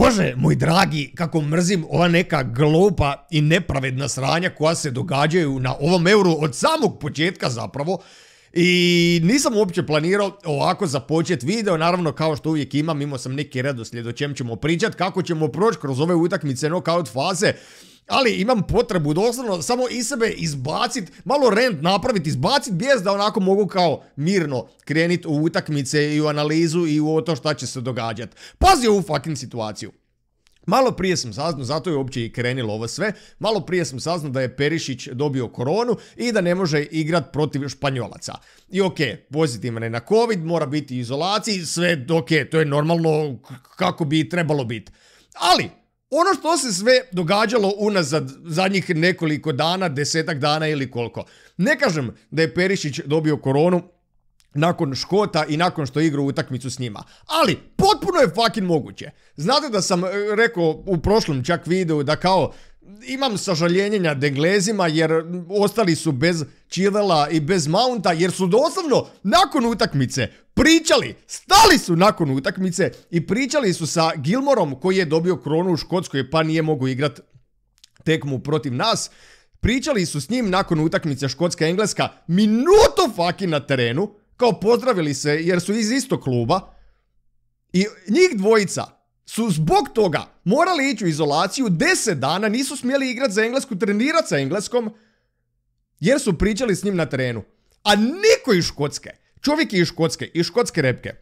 bože, moj dragi, kako mrzim ova neka glupa i nepravedna sranja koja se događaju na ovom euru od samog početka zapravo. I nisam uopće planirao ovako započet video, naravno kao što uvijek imam, imao sam neki redoslijed o čem ćemo pričat, kako ćemo proći kroz ove utakmice knockout faze, ali imam potrebu doslovno samo iz sebe izbacit, malo rent napraviti, izbacit bjes da onako mogu kao mirno krenit u utakmice i u analizu i u to šta će se događat. Pazi ovu fucking situaciju. Malo prije sam saznao, zato je uopće i krenilo ovo sve, malo prije sam saznao da je Perišić dobio koronu i da ne može igrat protiv Španjolaca. I ok, pozitivan je na COVID, mora biti izolaciji, sve ok, to je normalno kako bi trebalo biti. Ali, ono što se sve događalo unazad zadnjih nekoliko dana, desetak dana ili koliko. Ne kažem da je Perišić dobio koronu nakon Škota i nakon što igra utakmicu s njima. Ali, potpuno je fucking moguće. Znate da sam e, rekao u prošlom čak videu da kao imam sažaljenjenja Denglezima jer ostali su bez Chirela i bez Mounta jer su doslovno nakon utakmice pričali, stali su nakon utakmice i pričali su sa Gilmorom koji je dobio kronu u Škotskoj pa nije mogu igrat tekmu protiv nas. Pričali su s njim nakon utakmice Škotska-Engleska minuto faki na terenu, kao pozdravili se jer su iz istog kluba i njih dvojica su zbog toga morali ići u izolaciju 10 dana, nisu smjeli igrati za englesku, trenirati sa engleskom, jer su pričali s njim na terenu. A niko iz Škotske, čovjek je iz Škotske, iz Škotske repke,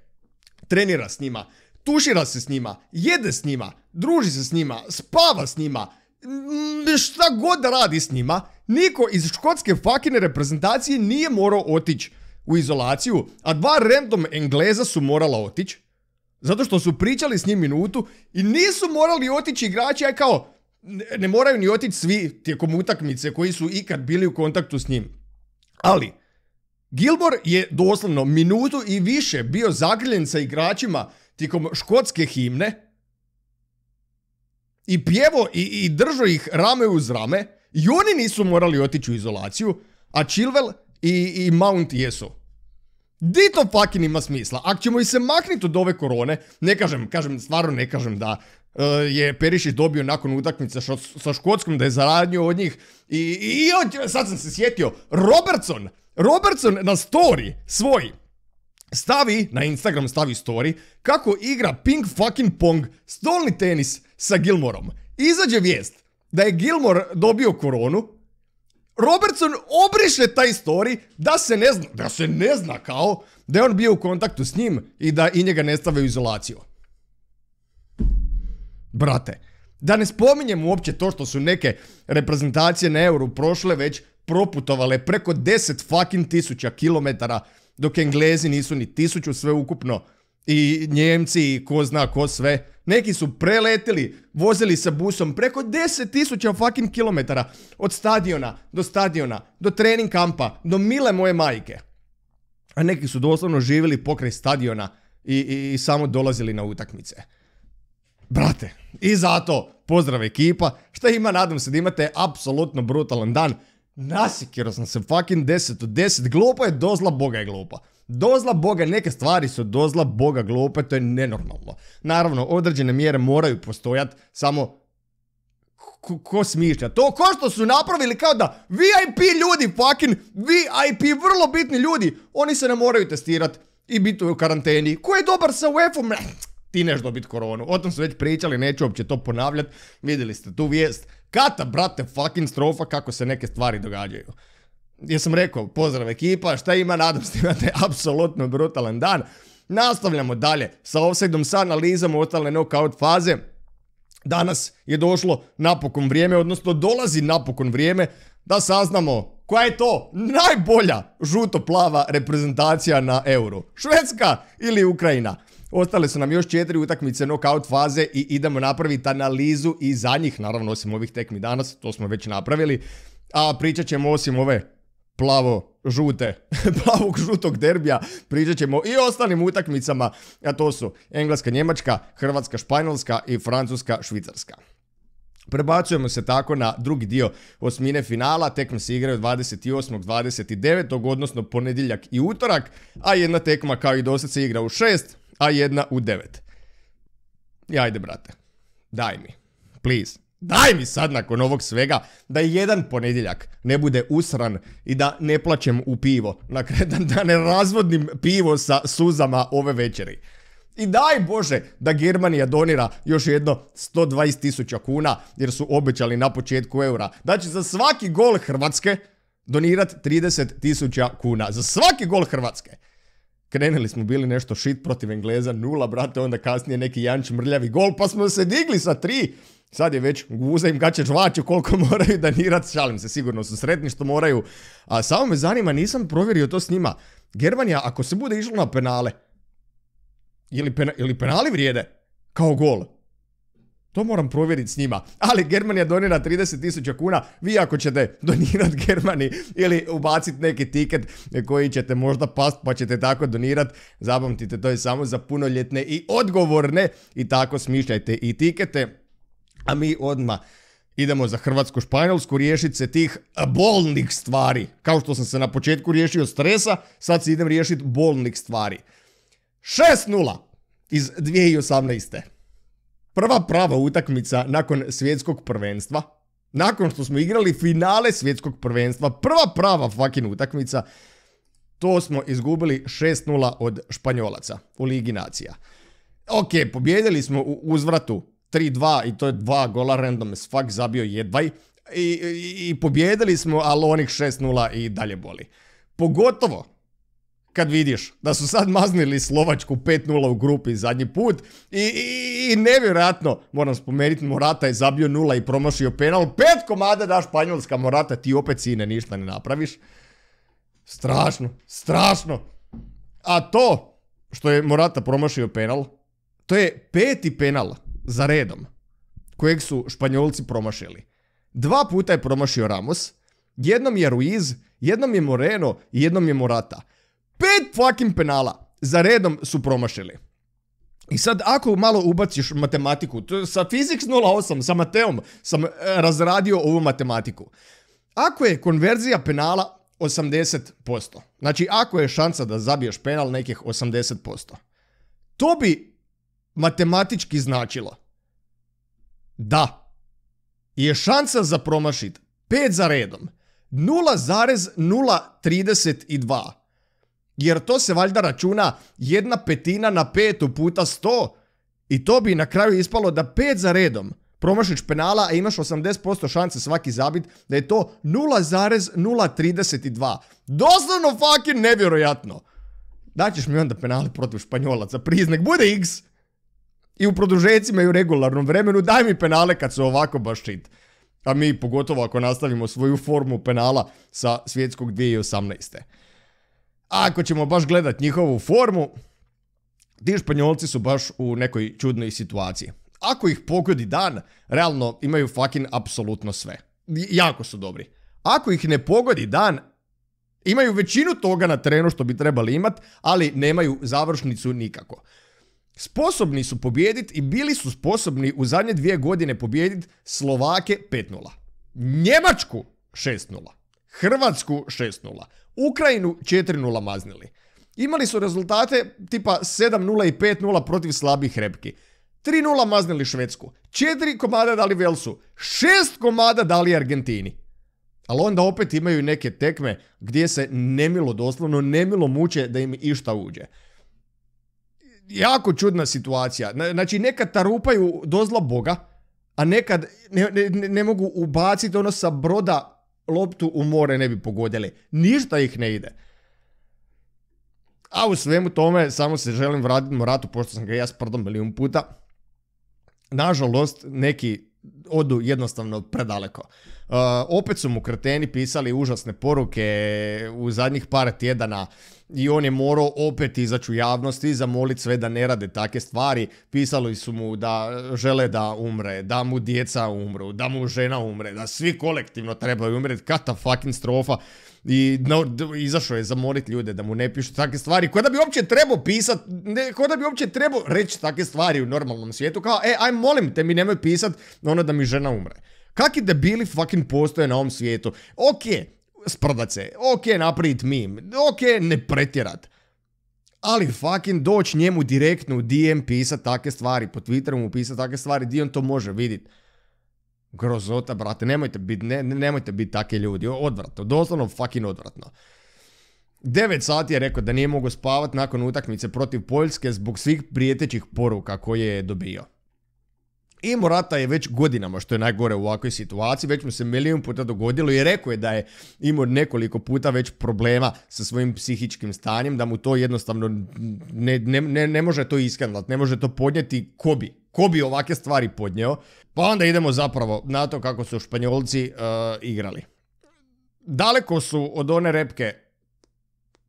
trenira s njima, tušira se s njima, jede s njima, druži se s njima, spava s njima, šta god radi s njima, niko iz škotske fakine reprezentacije nije morao otići u izolaciju, a dva random Engleza su morala otići zato što su pričali s njim minutu i nisu morali otići igrači, aj kao, ne moraju ni otići svi tijekom utakmice koji su ikad bili u kontaktu s njim. Ali, Gilbor je doslovno minutu i više bio zagrljen sa igračima tijekom škotske himne i pjevo i, i držao ih rame uz rame i oni nisu morali otići u izolaciju, a Chilwell i, i Mount jesu. Di to fucking ima smisla? Ako ćemo i se maknuti od ove korone, ne kažem, kažem, stvarno ne kažem da e, je Perišić dobio nakon utakmice sa Škotskom da je zaradnio od njih i, i, sad sam se sjetio, Robertson, Robertson na story svoj stavi, na Instagram stavi story, kako igra ping fucking pong stolni tenis sa Gilmorom. Izađe vijest da je Gilmor dobio koronu, Robertson obriše taj story da se ne zna, da se ne zna kao da je on bio u kontaktu s njim i da i njega ne stave u izolaciju. Brate, da ne spominjem uopće to što su neke reprezentacije na euru prošle već proputovale preko 10 fucking tisuća kilometara dok Englezi nisu ni tisuću sve ukupno i Njemci i ko zna ko sve. Neki su preletili, vozili sa busom preko 10.000 fucking kilometara. Od stadiona do stadiona, do trening kampa, do mile moje majke. A neki su doslovno živjeli pokraj stadiona i, samo dolazili na utakmice. Brate, i zato pozdrav ekipa, šta ima, nadam se da imate apsolutno brutalan dan. Nasikirao sam se fucking 10 od 10, glupo je zla, boga je glupa. Dozla Boga, neke stvari su dozla Boga glupe, to je nenormalno. Naravno, određene mjere moraju postojati, samo ko, smišlja to? Ko što su napravili kao da VIP ljudi, fucking VIP, vrlo bitni ljudi, oni se ne moraju testirati i biti u karanteni. Ko je dobar sa UEFA-om? Ti neš dobit koronu. O tom su već pričali, neću uopće to ponavljati. Vidjeli ste tu vijest. Kata, brate, fucking strofa kako se neke stvari događaju. Jesam sam rekao, pozdrav ekipa, šta ima, nadam se imate apsolutno brutalan dan. Nastavljamo dalje sa offside-om, sa analizom ostale knockout faze. Danas je došlo napokon vrijeme, odnosno dolazi napokon vrijeme da saznamo koja je to najbolja žuto-plava reprezentacija na euro. Švedska ili Ukrajina? Ostale su nam još četiri utakmice knockout faze i idemo napraviti analizu i za njih, naravno osim ovih tekmi danas, to smo već napravili, a pričat ćemo osim ove plavo žute, plavog žutog derbija, pričat ćemo i ostalim utakmicama, a to su Engleska, Njemačka, Hrvatska, Španjolska i Francuska, Švicarska. Prebacujemo se tako na drugi dio osmine finala, tekme se igraju 28. 29. odnosno ponedjeljak i utorak, a jedna tekma kao i dosad se igra u 6, a jedna u 9. I ajde brate, daj mi, please. Daj mi sad nakon ovog svega da jedan ponedjeljak ne bude usran i da ne plaćem u pivo. Dakle, da ne razvodnim pivo sa suzama ove večeri. I daj Bože da Germanija donira još jedno 120 tisuća kuna jer su obećali na početku eura. Da će za svaki gol Hrvatske donirat 30 tisuća kuna. Za svaki gol Hrvatske. Krenili smo bili nešto shit protiv Engleza, nula brate, onda kasnije neki Janč mrljavi gol pa smo se digli sa tri. Sad je već guza im gaće žvaću koliko moraju danirat, šalim se, sigurno su sretni što moraju. A samo me zanima, nisam provjerio to s njima. Germanija, ako se bude išlo na penale, ili, penali vrijede kao gol? To moram provjeriti s njima. Ali Germanija donira 30.000 kuna. Vi ako ćete donirat Germani ili ubaciti neki tiket koji ćete možda past pa ćete tako donirat, zapamtite to je samo za punoljetne i odgovorne i tako smišljajte i tikete a mi odma idemo za hrvatsko Španjolsku riješiti se tih bolnih stvari. Kao što sam se na početku riješio stresa, sad se idem riješiti bolnih stvari. 6-0 iz 2018. Prva prava utakmica nakon svjetskog prvenstva. Nakon što smo igrali finale svjetskog prvenstva, prva prava fucking utakmica, to smo izgubili 6-0 od Španjolaca u Ligi Nacija. Ok, pobjedili smo u uzvratu 3-2 i to je dva gola random as fuck, zabio jedvaj i, i, pobjedili smo, ali onih 6-0 i dalje boli. Pogotovo kad vidiš da su sad maznili Slovačku 5-0 u grupi zadnji put i, nevjerojatno, moram spomenuti, Morata je zabio nula i promašio penal, pet komada da Španjolska Morata, ti opet sine ništa ne napraviš. Strašno, strašno. A to što je Morata promašio penal, to je peti penal za redom, kojeg su Španjolci promašili. Dva puta je promašio Ramos, jednom je Ruiz, jednom je Moreno i jednom je Morata. Pet fucking penala za redom su promašili. I sad ako malo ubaciš matematiku, sa Physics 08, sa Mateom sam e, razradio ovu matematiku. Ako je konverzija penala 80%, znači ako je šansa da zabiješ penal nekih 80%, to bi matematički značilo da je šansa za promašit 5 za redom 0,032. Jer to se valjda računa jedna petina na petu puta 100 i to bi na kraju ispalo da 5 za redom promašiš penala, a imaš 80% šanse svaki zabit, da je to 0,032. Doslovno fucking nevjerojatno. Daćeš mi onda penali protiv Španjolaca, priznak, bude x i u produžecima i u regularnom vremenu, daj mi penale kad se ovako baš čit. A mi pogotovo ako nastavimo svoju formu penala sa svjetskog 2018. ako ćemo baš gledat njihovu formu, ti Španjolci su baš u nekoj čudnoj situaciji. Ako ih pogodi dan, realno imaju fucking apsolutno sve. Jako su dobri. Ako ih ne pogodi dan, imaju većinu toga na terenu što bi trebali imat, ali nemaju završnicu nikako. Sposobni su pobijediti i bili su sposobni u zadnje dvije godine pobijediti Slovake 5-0. Njemačku 6-0. Hrvatsku 6-0. Ukrajinu 4-0 maznili. Imali su rezultate tipa 7-0 i 5-0 protiv slabih repki. 3-0 maznili Švedsku. 4 komada dali Velsu. 6 komada dali Argentini. Ali onda opet imaju neke tekme gdje se nemilo, doslovno nemilo muče da im išta uđe jako čudna situacija. Znači, nekad tarupaju dozla boga, a nekad ne, ne, ne mogu ubaciti ono sa broda loptu u more ne bi pogodili. Ništa ih ne ide. A u svemu tome samo se želim vratiti Moratu, pošto sam ga ja sprdom milijun puta. Nažalost, neki odu jednostavno predaleko. Uh, opet su mu kreteni pisali užasne poruke u zadnjih par tjedana i on je morao opet izaći u javnost i zamoliti sve da ne rade take stvari. Pisali su mu da žele da umre, da mu djeca umru, da mu žena umre, da svi kolektivno trebaju umreti, kata fucking strofa. I izašao je zamoliti ljude da mu ne pišu takve stvari, ko da bi uopće trebao pisat, ne, ko da bi uopće trebao reći takve stvari u normalnom svijetu, kao e, aj molim te mi nemoj pisat ono da mi žena umre. Kaki debili fucking postoje na ovom svijetu? Ok, sprdat se, ok, napraviti mim, ok, ne pretjerat. Ali fucking doć njemu direktno u DM pisat takve stvari, po Twitteru mu pisat takve stvari, di on to može vidit. Grozota, brate, nemojte biti nemojte bit takvi ljudi, odvratno, doslovno fucking odvratno. 9 sati je rekao da nije mogu spavat nakon utakmice protiv Poljske zbog svih prijetećih poruka koje je dobio. I Morata je već godinama, što je najgore u ovakvoj situaciji, već mu se milijun puta dogodilo i rekao je da je imao nekoliko puta već problema sa svojim psihičkim stanjem, da mu to jednostavno ne, ne, ne, može to iskandlat, ne može to podnijeti ko bi. Ko ovakve stvari podnio. Pa onda idemo zapravo na to kako su Španjolci eh, igrali. Daleko su od one repke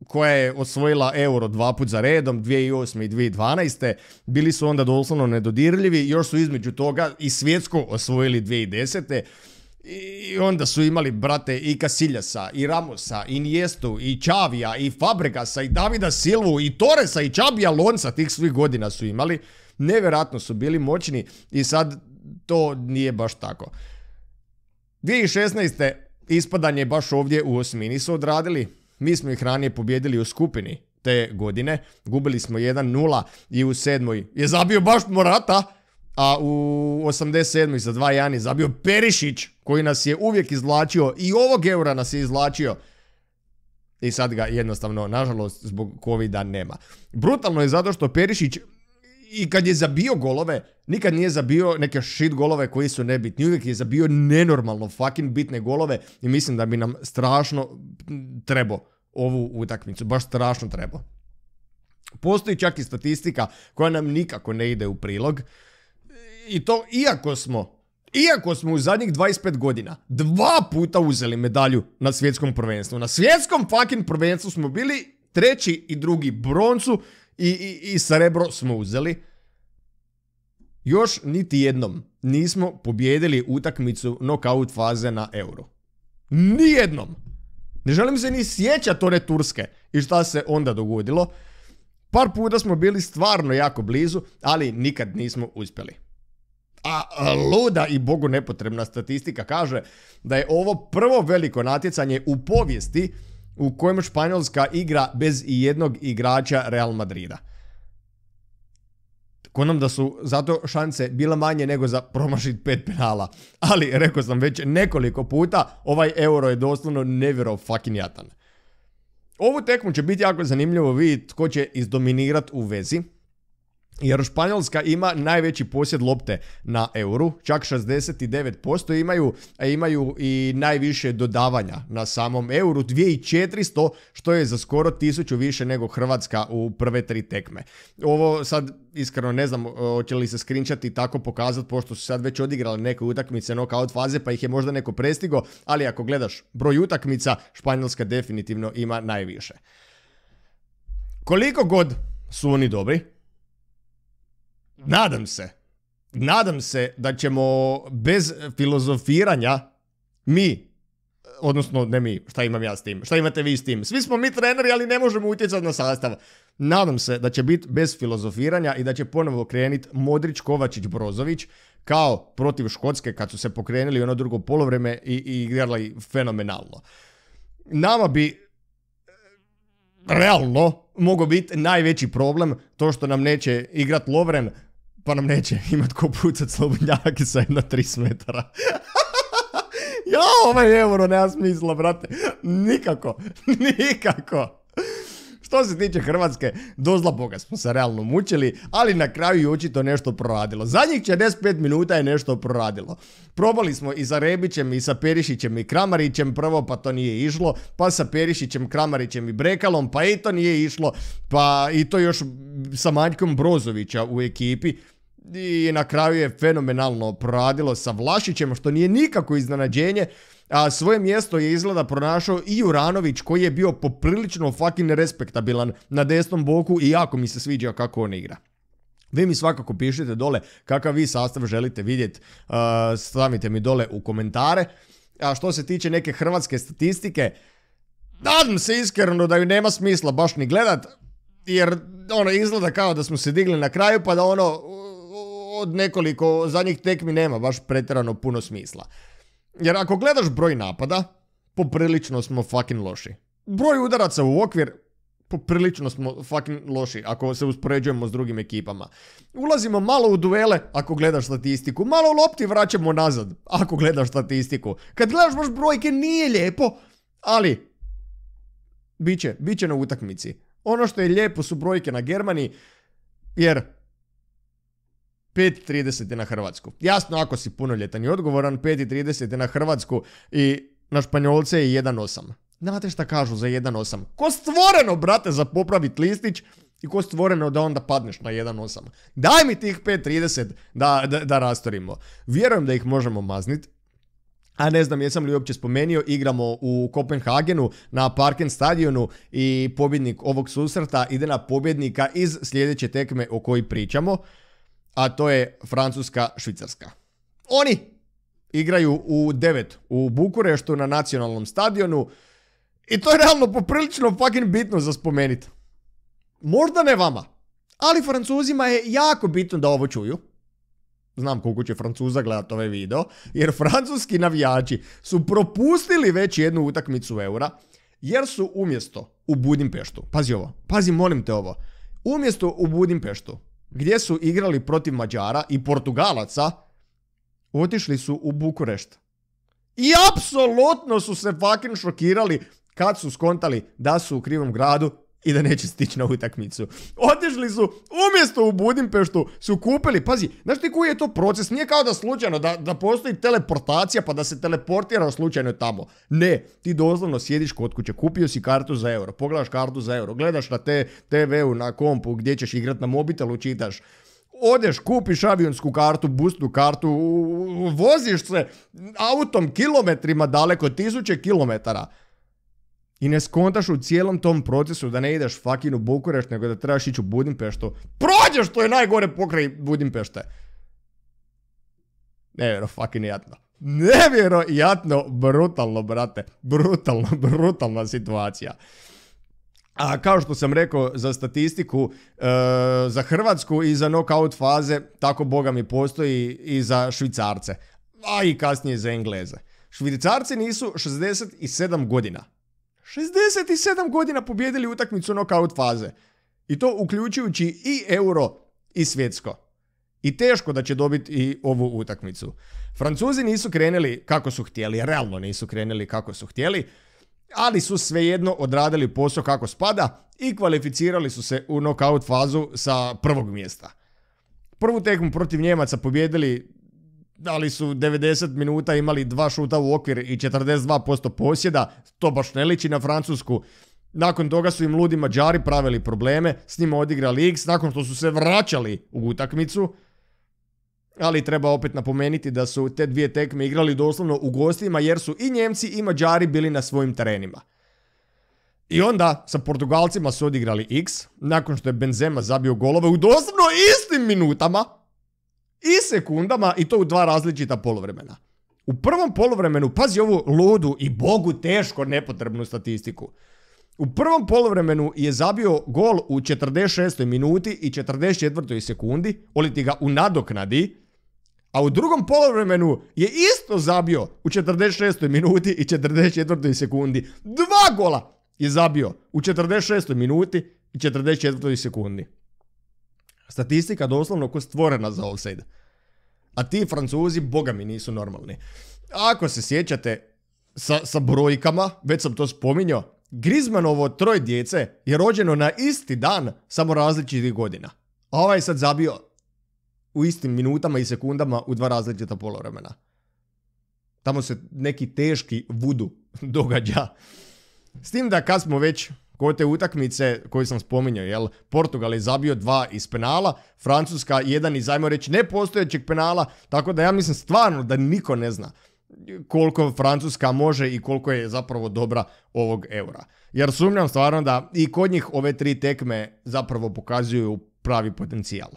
koja je osvojila euro dva put za redom, 2008. i 2012. Bili su onda doslovno nedodirljivi, još su između toga i svjetsko osvojili 2010. I onda su imali, brate, i Kasiljasa, i Ramosa, i Nijestu, i Čavija, i Fabregasa, i Davida Silvu, i Toresa, i Čabija Lonca, tih svih godina su imali. Nevjerojatno su bili moćni i sad to nije baš tako. 2016. ispadanje baš ovdje u osmini su odradili, mi smo ih ranije pobjedili u skupini te godine. Gubili smo 1-0 i u sedmoj je zabio baš Morata. A u 87. za 2-1 je zabio Perišić koji nas je uvijek izvlačio i ovog eura nas je izvlačio. I sad ga jednostavno, nažalost, zbog covida nema. Brutalno je zato što Perišić i kad je zabio golove, nikad nije zabio neke shit golove koji su nebitni. Uvijek je zabio nenormalno fucking bitne golove i mislim da bi nam strašno trebao ovu utakmicu. Baš strašno trebao. Postoji čak i statistika koja nam nikako ne ide u prilog. I to iako smo iako smo u zadnjih 25 godina dva puta uzeli medalju na svjetskom prvenstvu. Na svjetskom fucking prvenstvu smo bili treći i drugi broncu i, i, i srebro smo uzeli. Još niti jednom nismo pobjedili utakmicu knockout faze na euro. Nijednom! Ne želim se ni sjećati one Turske i šta se onda dogodilo. Par puta smo bili stvarno jako blizu, ali nikad nismo uspjeli. A luda i bogu nepotrebna statistika kaže da je ovo prvo veliko natjecanje u povijesti u kojem Španjolska igra bez i jednog igrača Real Madrida. nam da su zato šanse bila manje nego za promašit pet penala. Ali, rekao sam već nekoliko puta, ovaj euro je doslovno nevjero fucking jatan. Ovu tekmu će biti jako zanimljivo vidjeti tko će izdominirat u vezi jer Španjolska ima najveći posjed lopte na euru, čak 69% imaju, a imaju i najviše dodavanja na samom euru, 2400 što je za skoro 1000 više nego Hrvatska u prve tri tekme. Ovo sad iskreno ne znam hoće li se skrinčati i tako pokazati pošto su sad već odigrali neke utakmice knockout faze pa ih je možda neko prestigo, ali ako gledaš broj utakmica Španjolska definitivno ima najviše. Koliko god su oni dobri, nadam se, nadam se da ćemo bez filozofiranja mi, odnosno ne mi, šta imam ja s tim, šta imate vi s tim, svi smo mi treneri ali ne možemo utjecati na sastav. Nadam se da će biti bez filozofiranja i da će ponovo krenuti Modrić, Kovačić, Brozović kao protiv Škotske kad su se pokrenuli ono drugo polovreme i, igrali fenomenalno. Nama bi realno mogao biti najveći problem to što nam neće igrat Lovren pa nam neće imat ko pucat slobodnjake sa jedna 3 metara. ja, ovaj euro nema smisla, brate. Nikako, nikako što se tiče Hrvatske, dozla boga smo se realno mučili, ali na kraju je očito nešto proradilo. Zadnjih 45 minuta je nešto proradilo. Probali smo i sa Rebićem, i sa Perišićem, i Kramarićem prvo, pa to nije išlo, pa sa Perišićem, Kramarićem i Brekalom, pa i to nije išlo, pa i to još sa Manjkom Brozovića u ekipi i na kraju je fenomenalno proradilo sa Vlašićem, što nije nikako iznenađenje. A svoje mjesto je izgleda pronašao i Juranović koji je bio poprilično fucking respektabilan na desnom boku i jako mi se sviđa kako on igra. Vi mi svakako pišite dole kakav vi sastav želite vidjeti, stavite mi dole u komentare. A što se tiče neke hrvatske statistike, nadam se iskreno da ju nema smisla baš ni gledat, jer ono izgleda kao da smo se digli na kraju pa da ono od nekoliko zadnjih tekmi nema baš pretjerano puno smisla. Jer ako gledaš broj napada, poprilično smo fucking loši. Broj udaraca u okvir, poprilično smo fucking loši ako se uspoređujemo s drugim ekipama. Ulazimo malo u duele ako gledaš statistiku, malo lopti vraćamo nazad ako gledaš statistiku. Kad gledaš baš brojke nije lijepo, ali bit će na utakmici. Ono što je lijepo su brojke na Germaniji, jer 5.30 je na Hrvatsku. Jasno ako si punoljetan i odgovoran, 5.30 je na Hrvatsku i na Španjolce je 1.8. Znate šta kažu za 1.8? Ko stvoreno, brate, za popravit listić i ko stvoreno da onda padneš na 1.8. Daj mi tih 5.30 da, rastorimo. Vjerujem da ih možemo maznit, a ne znam jesam li uopće spomenio, igramo u Kopenhagenu na Parken stadionu i pobjednik ovog susreta ide na pobjednika iz sljedeće tekme o kojoj pričamo a to je Francuska-Švicarska. Oni igraju u 9 u Bukureštu na nacionalnom stadionu i to je realno poprilično fucking bitno za spomenit. Možda ne vama, ali Francuzima je jako bitno da ovo čuju. Znam koliko će Francuza gledat ovaj video, jer francuski navijači su propustili već jednu utakmicu eura, jer su umjesto u Budimpeštu, pazi ovo, pazi molim te ovo, umjesto u Budimpeštu gdje su igrali protiv Mađara i Portugalaca, otišli su u Bukurešt. I apsolutno su se fucking šokirali kad su skontali da su u krivom gradu i da neće stići na utakmicu. Otišli su umjesto u Budimpeštu, su kupili, pazi, znaš ti koji je to proces? Nije kao da slučajno, da, da postoji teleportacija pa da se teleportira slučajno tamo. Ne, ti doslovno sjediš kod kuće, kupio si kartu za euro, pogledaš kartu za euro, gledaš na TV-u, na kompu gdje ćeš igrat na mobitelu, čitaš odeš, kupiš avionsku kartu, busnu kartu, voziš se autom kilometrima daleko, tisuće kilometara i ne skontaš u cijelom tom procesu da ne ideš fucking u bukureš nego da trebaš ići u Budimpeštu. Prođeš, to je najgore pokraj Budimpešte. Nevjero fucking jatno. Nevjerojatno, brutalno, brate. Brutalno, brutalna situacija. A kao što sam rekao za statistiku, e, za Hrvatsku i za knockout faze, tako boga mi postoji i za Švicarce. A i kasnije za Engleze. Švicarci nisu 67 godina. 67 godina pobjedili utakmicu knockout faze. I to uključujući i euro i svjetsko. I teško da će dobiti i ovu utakmicu. Francuzi nisu krenuli kako su htjeli, realno nisu krenuli kako su htjeli, ali su svejedno odradili posao kako spada i kvalificirali su se u knockout fazu sa prvog mjesta. Prvu tekmu protiv Njemaca pobjedili ali su 90 minuta imali dva šuta u okvir i 42% posjeda, to baš ne liči na Francusku. Nakon toga su im ludi Mađari pravili probleme, s njima odigrali X, nakon što su se vraćali u utakmicu. Ali treba opet napomenuti da su te dvije tekme igrali doslovno u gostima jer su i Njemci i Mađari bili na svojim terenima. I onda sa Portugalcima su odigrali X, nakon što je Benzema zabio golove u doslovno istim minutama, i sekundama i to u dva različita polovremena. U prvom polovremenu, pazi ovu ludu i Bogu teško nepotrebnu statistiku. U prvom polovremenu je zabio gol u 46. minuti i 44. sekundi, oliti ga u nadoknadi, a u drugom polovremenu je isto zabio u 46. minuti i 44. sekundi. Dva gola je zabio u 46. minuti i 44. sekundi. Statistika doslovno ko stvorena za offside. A ti francuzi, boga mi, nisu normalni. Ako se sjećate sa, sa brojkama, već sam to spominjao, Grizmanovo troj djece je rođeno na isti dan, samo različitih godina. A ovaj je sad zabio u istim minutama i sekundama u dva različita polovremena. Tamo se neki teški vudu događa. S tim da kad smo već kod te utakmice koju sam spominjao, jel, Portugal je zabio dva iz penala, Francuska jedan iz, ajmo reći, nepostojećeg penala, tako da ja mislim stvarno da niko ne zna koliko Francuska može i koliko je zapravo dobra ovog eura. Jer sumnjam stvarno da i kod njih ove tri tekme zapravo pokazuju pravi potencijal.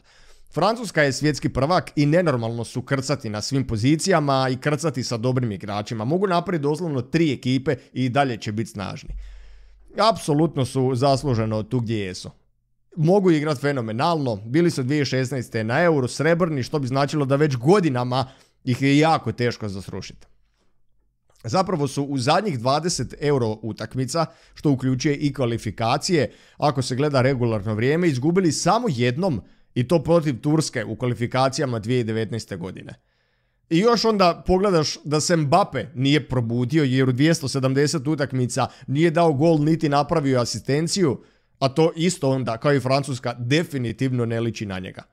Francuska je svjetski prvak i nenormalno su krcati na svim pozicijama i krcati sa dobrim igračima. Mogu napraviti doslovno tri ekipe i dalje će biti snažni apsolutno su zasluženo tu gdje jesu. Mogu igrati fenomenalno, bili su 2016. na euro srebrni, što bi značilo da već godinama ih je jako teško zasrušiti. Zapravo su u zadnjih 20 euro utakmica, što uključuje i kvalifikacije, ako se gleda regularno vrijeme, izgubili samo jednom i to protiv Turske u kvalifikacijama 2019. godine. I još onda pogledaš da se Mbappe nije probudio jer u 270 utakmica nije dao gol niti napravio asistenciju, a to isto onda kao i Francuska definitivno ne liči na njega.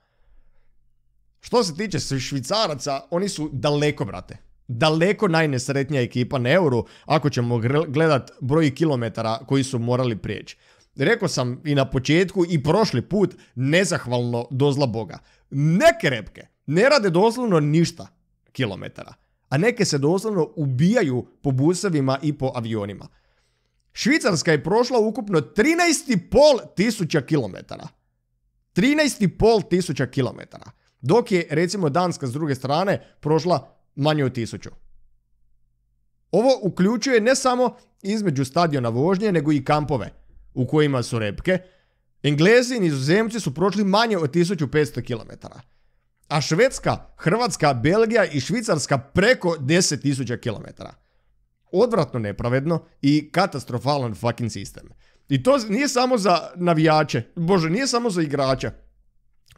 Što se tiče Švicaraca, oni su daleko, brate. Daleko najnesretnija ekipa na euru, ako ćemo gledat broj kilometara koji su morali prijeći. Rekao sam i na početku i prošli put, nezahvalno dozla Boga. Neke repke, ne rade doslovno ništa kilometara. A neke se doslovno ubijaju po busevima i po avionima. Švicarska je prošla ukupno 13,5 tisuća kilometara. 13,5 tisuća kilometara. Dok je, recimo, Danska s druge strane prošla manje od tisuću. Ovo uključuje ne samo između stadiona vožnje, nego i kampove u kojima su repke. Englezi i nizozemci su prošli manje od 1500 km a Švedska, Hrvatska, Belgija i Švicarska preko 10.000 km. Odvratno nepravedno i katastrofalan fucking sistem. I to nije samo za navijače, bože, nije samo za igrače,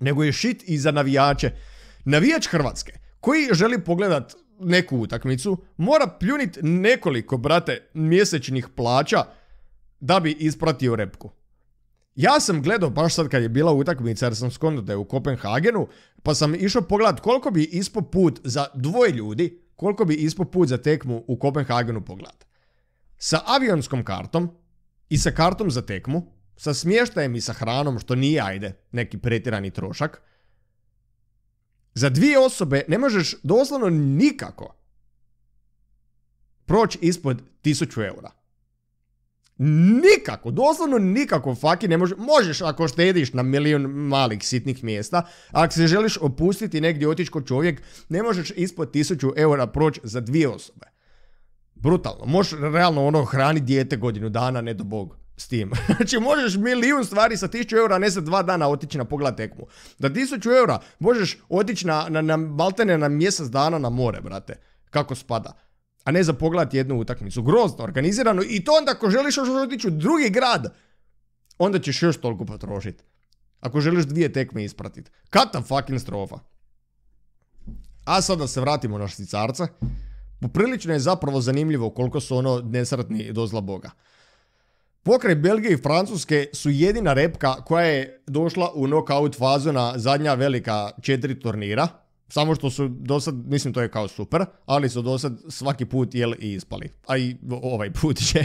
nego je shit i za navijače. Navijač Hrvatske koji želi pogledat neku utakmicu mora pljunit nekoliko, brate, mjesečnih plaća da bi ispratio repku. Ja sam gledao baš sad kad je bila utakmica jer sam skonto da je u Kopenhagenu, pa sam išao pogledat koliko bi ispo put za dvoje ljudi, koliko bi ispo put za tekmu u Kopenhagenu pogledat. Sa avionskom kartom i sa kartom za tekmu, sa smještajem i sa hranom, što nije ajde, neki pretirani trošak, za dvije osobe ne možeš doslovno nikako proći ispod 1000 eura. Nikako, doslovno nikako faki ne može, možeš ako štediš na milijun malih sitnih mjesta, ako se želiš opustiti negdje otići kod čovjek, ne možeš ispod 1000 eura proći za dvije osobe. Brutalno, možeš realno ono hrani dijete godinu dana, ne do bog s tim. Znači možeš milijun stvari sa 1000 eura, ne za dva dana otići na pogled tekmu. Da 1000 eura možeš otići na, na, na na mjesec dana na more, brate. Kako spada a ne za pogledati jednu utakmicu. Grozno, organizirano i to onda ako želiš još otići u drugi grad, onda ćeš još toliko potrošiti. Ako želiš dvije tekme ispratiti. Kata fucking strofa. A sad da se vratimo na šticarca. Poprilično je zapravo zanimljivo koliko su ono nesretni do zla boga. Pokraj Belgije i Francuske su jedina repka koja je došla u knockout fazu na zadnja velika četiri turnira. Samo što su do sad, mislim to je kao super, ali su do sad svaki put jel i ispali. A i ovaj put će.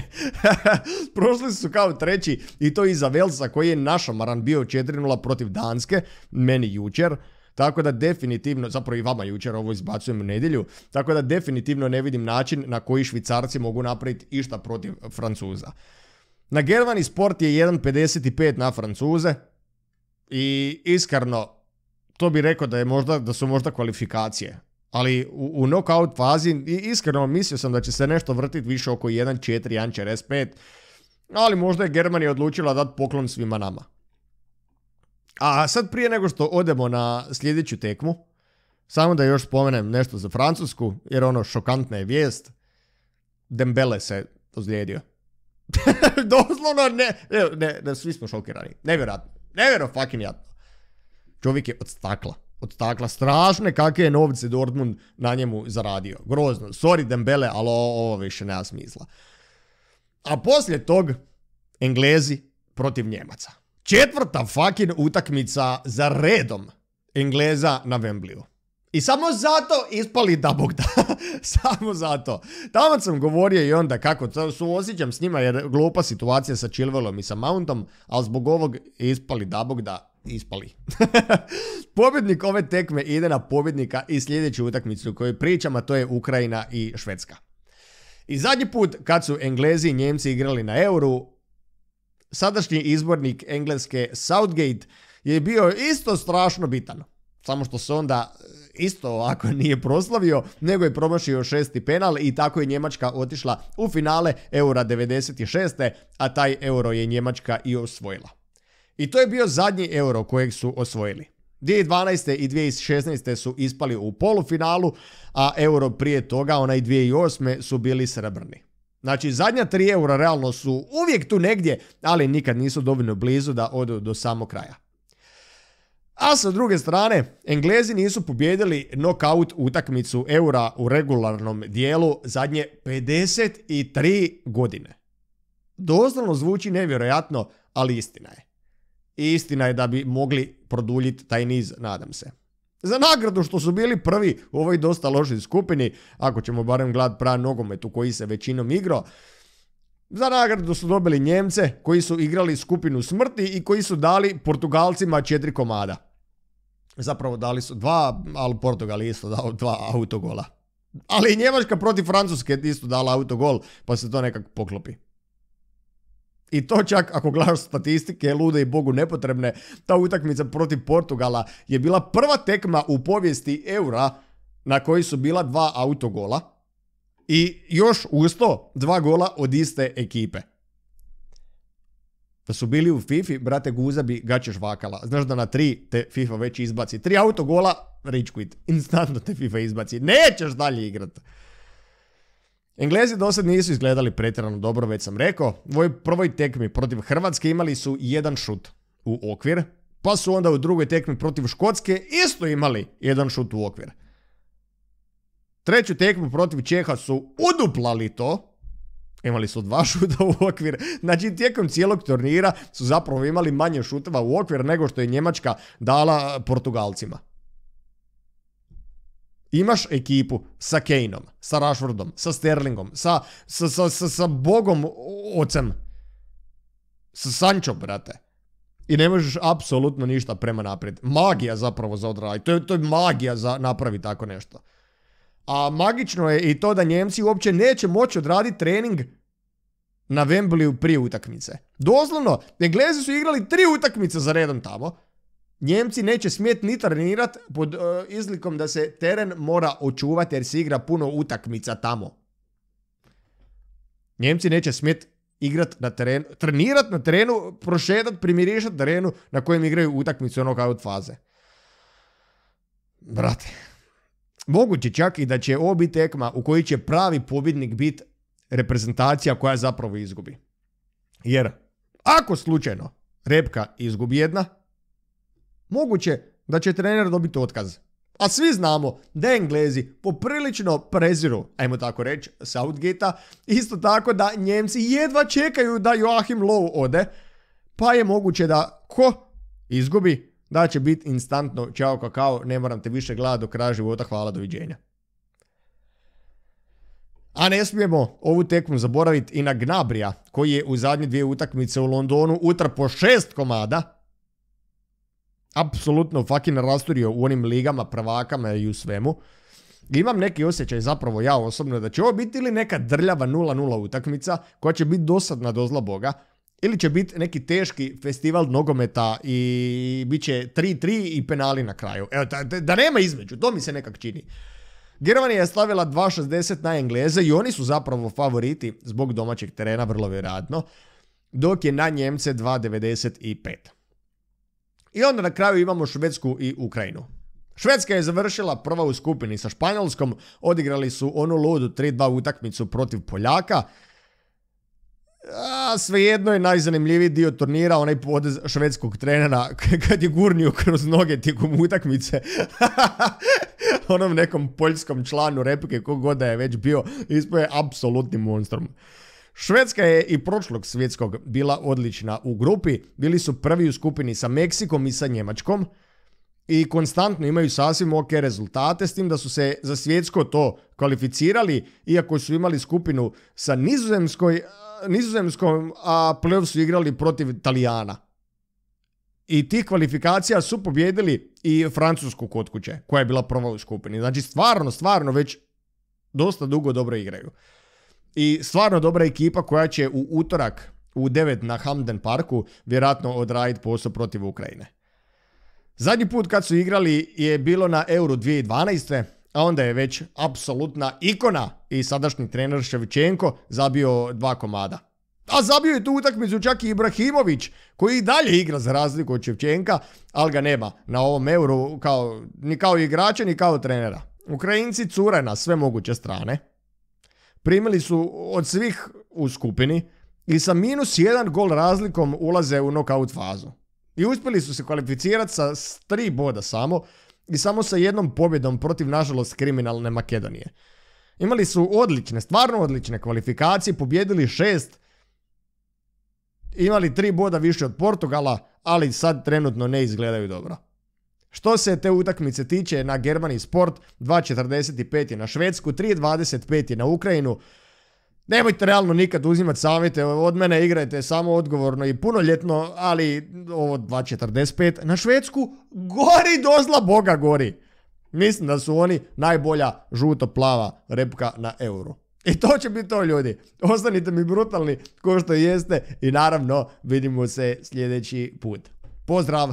Prošli su kao treći i to iza Velsa koji je našamaran bio 4-0 protiv Danske, meni jučer. Tako da definitivno, zapravo i vama jučer ovo izbacujem u nedjelju, tako da definitivno ne vidim način na koji švicarci mogu napraviti išta protiv Francuza. Na gervani sport je 1.55 na Francuze i iskarno to bi rekao da, je možda, da su možda kvalifikacije. Ali u, u knockout fazi, iskreno mislio sam da će se nešto vrtiti više oko 1-4, 1 ali možda je Germanija odlučila dati poklon svima nama. A sad prije nego što odemo na sljedeću tekmu, samo da još spomenem nešto za Francusku, jer ono šokantna je vijest. Dembele se ozlijedio. Doslovno ne, ne, ne, svi smo šokirani. Nevjerojatno. Nevjerojatno fucking jatno. Čovjek je od stakla. Od stakla. Strašne kakve je novce Dortmund na njemu zaradio. Grozno. Sorry Dembele, ali ovo više nema smisla. A poslije tog Englezi protiv Njemaca. Četvrta fucking utakmica za redom Engleza na Wembleyu. I samo zato ispali da bog da. samo zato. Tamo sam govorio i onda kako su osjećam s njima jer glupa situacija sa Chilvelom i sa Mountom, ali zbog ovog ispali da bog da ispali. Pobjednik ove tekme ide na pobjednika i sljedeću utakmicu koju pričam, a to je Ukrajina i Švedska. I zadnji put kad su Englezi i Njemci igrali na euru, sadašnji izbornik Engleske Southgate je bio isto strašno bitan. Samo što se onda e, isto ovako nije proslavio, nego je promašio šesti penal i tako je Njemačka otišla u finale Eura 96. a taj Euro je Njemačka i osvojila. I to je bio zadnji euro kojeg su osvojili. 2012. i 2016. su ispali u polufinalu, a euro prije toga, onaj 2008. su bili srebrni. Znači, zadnja tri eura realno su uvijek tu negdje, ali nikad nisu dovoljno blizu da odu do samog kraja. A sa druge strane, Englezi nisu pobijedili knockout utakmicu eura u regularnom dijelu zadnje 53 godine. Doslovno zvuči nevjerojatno, ali istina je. I istina je da bi mogli produljiti taj niz, nadam se. Za nagradu što su bili prvi u ovoj dosta lošoj skupini, ako ćemo barem glad pra nogometu koji se većinom igrao, za nagradu su dobili Njemce koji su igrali skupinu smrti i koji su dali Portugalcima četiri komada. Zapravo dali su dva, ali Portugal isto dao dva autogola. Ali i Njemačka protiv Francuske isto dala autogol, pa se to nekako poklopi. I to čak ako gledaš statistike, lude i bogu nepotrebne, ta utakmica protiv Portugala je bila prva tekma u povijesti eura na koji su bila dva autogola i još usto dva gola od iste ekipe. Da su bili u FIFA, brate Guza bi gaćeš vakala. Znaš da na tri te FIFA već izbaci. Tri autogola, rage quit. Instantno te FIFA izbaci. Nećeš dalje igrati. Englezi do sad nisu izgledali pretjerano dobro, već sam rekao. U ovoj prvoj tekmi protiv Hrvatske imali su jedan šut u okvir, pa su onda u drugoj tekmi protiv Škotske isto imali jedan šut u okvir. Treću tekmu protiv Čeha su uduplali to, imali su dva šuta u okvir. Znači, tijekom cijelog turnira su zapravo imali manje šuteva u okvir nego što je Njemačka dala Portugalcima. Imaš ekipu sa Kaneom, sa Rashfordom, sa Sterlingom, sa, sa, sa, sa, Bogom ocem, sa Sancho, brate. I ne možeš apsolutno ništa prema naprijed. Magija zapravo za odraditi. To je, to je magija za napravi tako nešto. A magično je i to da Njemci uopće neće moći odraditi trening na Wembleyu prije utakmice. Doslovno, Englezi su igrali tri utakmice za redom tamo Njemci neće smjeti ni trenirat pod e, izlikom da se teren mora očuvati jer se igra puno utakmica tamo. Njemci neće smjeti igrat na terenu, trenirat na terenu, prošedat, primirišat terenu na kojem igraju utakmicu ono kao od faze. Brate, moguće čak i da će ovo tekma u kojoj će pravi pobjednik biti reprezentacija koja zapravo izgubi. Jer ako slučajno Repka izgubi jedna, moguće da će trener dobiti otkaz. A svi znamo da Englezi poprilično preziru, ajmo tako reći, Southgate-a, isto tako da Njemci jedva čekaju da Joachim Low ode, pa je moguće da ko izgubi, da će biti instantno čao kakao, ne moram te više gledati do kraja života, hvala, doviđenja. A ne smijemo ovu tekmu zaboraviti i na Gnabrija, koji je u zadnje dvije utakmice u Londonu utrpo šest komada, apsolutno fucking rasturio u onim ligama, prvakama i u svemu. imam neki osjećaj zapravo ja osobno da će ovo biti ili neka drljava 0-0 utakmica koja će biti dosadna do zla boga, ili će biti neki teški festival nogometa i bit će 3-3 i penali na kraju. Evo, da, da nema između, to mi se nekak čini. Germanija je stavila 2.60 na Engleze i oni su zapravo favoriti zbog domaćeg terena vrlo vjerojatno, dok je na Njemce 2.95. I onda na kraju imamo Švedsku i Ukrajinu. Švedska je završila prva u skupini sa Španjolskom, odigrali su onu ludu 3-2 utakmicu protiv Poljaka. A svejedno je najzanimljiviji dio turnira onaj potez švedskog trenera kad je gurnio kroz noge tijekom utakmice onom nekom poljskom članu replike kog da je već bio ispoje apsolutni monstrom. Švedska je i prošlog svjetskog bila odlična u grupi, bili su prvi u skupini sa Meksikom i sa Njemačkom i konstantno imaju sasvim ok rezultate s tim da su se za svjetsko to kvalificirali iako su imali skupinu sa nizozemskom, a playoff su igrali protiv Italijana I tih kvalifikacija su pobjedili i Francusku kod kuće koja je bila prva u skupini. Znači stvarno, stvarno već dosta dugo dobro igraju i stvarno dobra ekipa koja će u utorak u 9 na Hamden Parku vjerojatno odraditi posao protiv Ukrajine. Zadnji put kad su igrali je bilo na Euro 2012 a onda je već apsolutna ikona i sadašnji trener Ševčenko zabio dva komada. A zabio je tu utakmicu čak i Ibrahimović, koji i dalje igra za razliku od Ševčenka, ali ga nema na ovom euru kao, ni kao igrača, ni kao trenera. Ukrajinci cure na sve moguće strane primili su od svih u skupini i sa minus jedan gol razlikom ulaze u knockout fazu. I uspjeli su se kvalificirati sa tri boda samo i samo sa jednom pobjedom protiv nažalost kriminalne Makedonije. Imali su odlične, stvarno odlične kvalifikacije, pobjedili šest, imali tri boda više od Portugala, ali sad trenutno ne izgledaju dobro. Što se te utakmice tiče na Germani Sport, 2.45 je na Švedsku, 3.25 je na Ukrajinu. Nemojte realno nikad uzimati savjete od mene, igrajte samo odgovorno i punoljetno, ali ovo 2.45 na Švedsku gori dozla boga gori. Mislim da su oni najbolja žuto-plava repka na euro. I to će biti to ljudi. Ostanite mi brutalni ko što jeste i naravno vidimo se sljedeći put. Pozdrav!